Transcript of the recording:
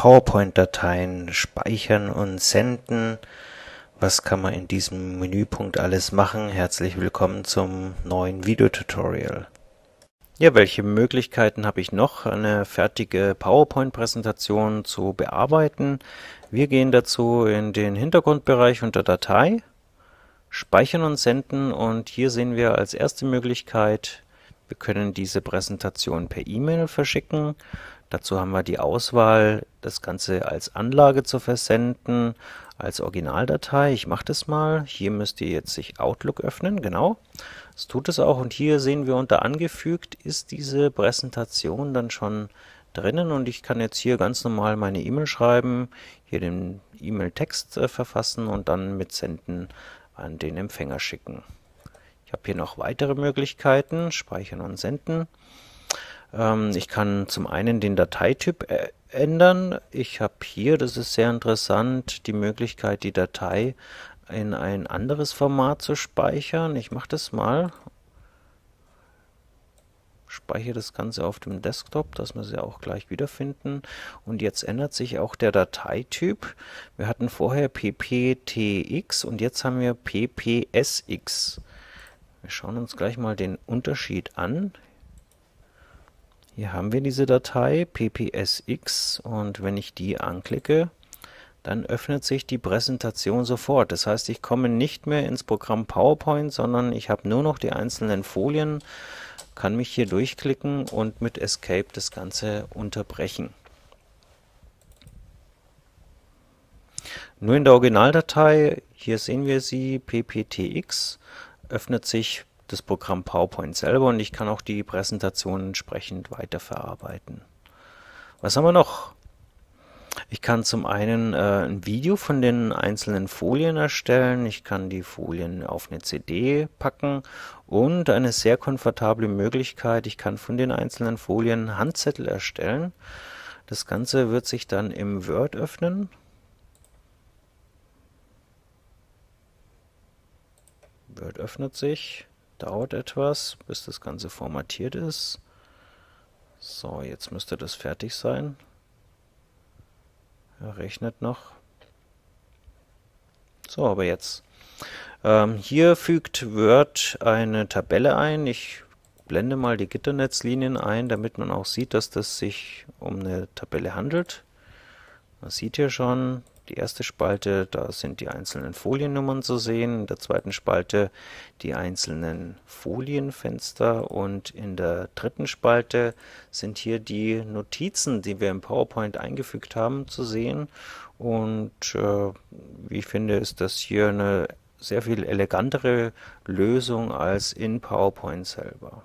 PowerPoint-Dateien speichern und senden. Was kann man in diesem Menüpunkt alles machen? Herzlich willkommen zum neuen Videotutorial. Ja, welche Möglichkeiten habe ich noch, eine fertige PowerPoint-Präsentation zu bearbeiten? Wir gehen dazu in den Hintergrundbereich unter Datei, Speichern und Senden und hier sehen wir als erste Möglichkeit, wir können diese Präsentation per E-Mail verschicken. Dazu haben wir die Auswahl, das Ganze als Anlage zu versenden, als Originaldatei. Ich mache das mal. Hier müsst ihr jetzt sich Outlook öffnen, genau. Das tut es auch und hier sehen wir unter angefügt ist diese Präsentation dann schon drinnen und ich kann jetzt hier ganz normal meine E-Mail schreiben, hier den E-Mail-Text äh, verfassen und dann mit Senden an den Empfänger schicken. Ich habe hier noch weitere Möglichkeiten, Speichern und Senden. Ähm, ich kann zum einen den Dateityp äh, ändern. Ich habe hier, das ist sehr interessant, die Möglichkeit, die Datei in ein anderes Format zu speichern. Ich mache das mal. Speichere das Ganze auf dem Desktop, dass wir sie auch gleich wiederfinden. Und jetzt ändert sich auch der Dateityp. Wir hatten vorher pptx und jetzt haben wir ppsx. Wir schauen uns gleich mal den Unterschied an. Hier haben wir diese Datei ppsx und wenn ich die anklicke, dann öffnet sich die Präsentation sofort. Das heißt, ich komme nicht mehr ins Programm PowerPoint, sondern ich habe nur noch die einzelnen Folien, kann mich hier durchklicken und mit Escape das Ganze unterbrechen. Nur in der Originaldatei, hier sehen wir sie, pptx, öffnet sich das Programm PowerPoint selber und ich kann auch die Präsentation entsprechend weiterverarbeiten. Was haben wir noch? Ich kann zum einen äh, ein Video von den einzelnen Folien erstellen, ich kann die Folien auf eine CD packen und eine sehr komfortable Möglichkeit, ich kann von den einzelnen Folien Handzettel erstellen. Das Ganze wird sich dann im Word öffnen. Word öffnet sich. Dauert etwas, bis das Ganze formatiert ist. So, jetzt müsste das fertig sein. Er rechnet noch. So, aber jetzt. Ähm, hier fügt Word eine Tabelle ein. Ich blende mal die Gitternetzlinien ein, damit man auch sieht, dass das sich um eine Tabelle handelt. Man sieht hier schon, die erste Spalte, da sind die einzelnen Foliennummern zu sehen, in der zweiten Spalte die einzelnen Folienfenster und in der dritten Spalte sind hier die Notizen, die wir im PowerPoint eingefügt haben, zu sehen. Und äh, ich finde, ist das hier eine sehr viel elegantere Lösung als in PowerPoint selber.